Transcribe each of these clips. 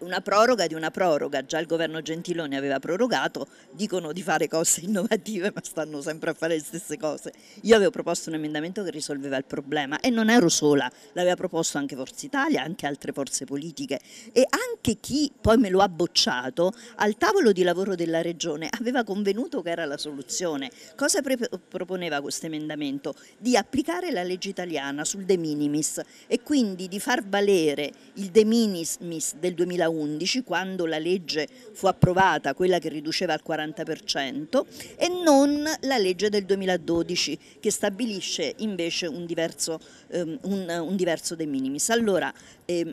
una proroga di una proroga, già il governo Gentiloni aveva prorogato, dicono di fare cose innovative ma stanno sempre a fare le stesse cose. Io avevo proposto un emendamento che risolveva il problema e non ero sola, l'aveva proposto anche Forza Italia, anche altre forze politiche e anche chi poi me lo ha bocciato al tavolo di lavoro della regione aveva convenuto che era la soluzione. Cosa proponeva questo emendamento? Di applicare la legge italiana sul de minimis e quindi di far valere il de minimis del 2001 2011 quando la legge fu approvata, quella che riduceva al 40% e non la legge del 2012 che stabilisce invece un diverso, um, un, un diverso de minimis. Allora eh, eh,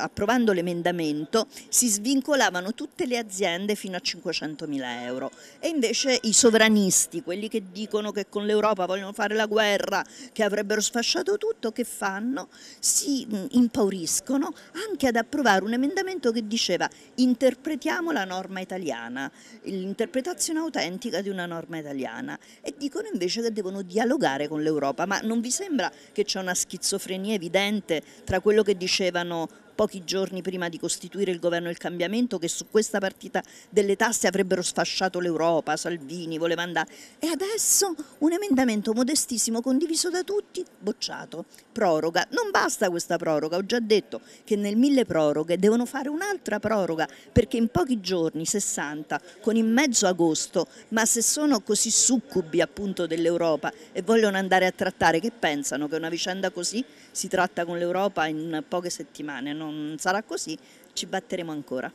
approvando l'emendamento si svincolavano tutte le aziende fino a 500.000 euro e invece i sovranisti, quelli che dicono che con l'Europa vogliono fare la guerra, che avrebbero sfasciato tutto, che fanno? Si mh, impauriscono anche ad approvare un un emendamento che diceva interpretiamo la norma italiana, l'interpretazione autentica di una norma italiana e dicono invece che devono dialogare con l'Europa, ma non vi sembra che c'è una schizofrenia evidente tra quello che dicevano pochi giorni prima di costituire il governo del cambiamento, che su questa partita delle tasse avrebbero sfasciato l'Europa, Salvini voleva andare. E adesso un emendamento modestissimo condiviso da tutti, bocciato. Proroga. Non basta questa proroga, ho già detto che nel mille proroghe devono fare un'altra proroga, perché in pochi giorni, 60, con in mezzo agosto, ma se sono così succubi appunto dell'Europa e vogliono andare a trattare, che pensano che una vicenda così si tratta con l'Europa in poche settimane? No? non sarà così, ci batteremo ancora.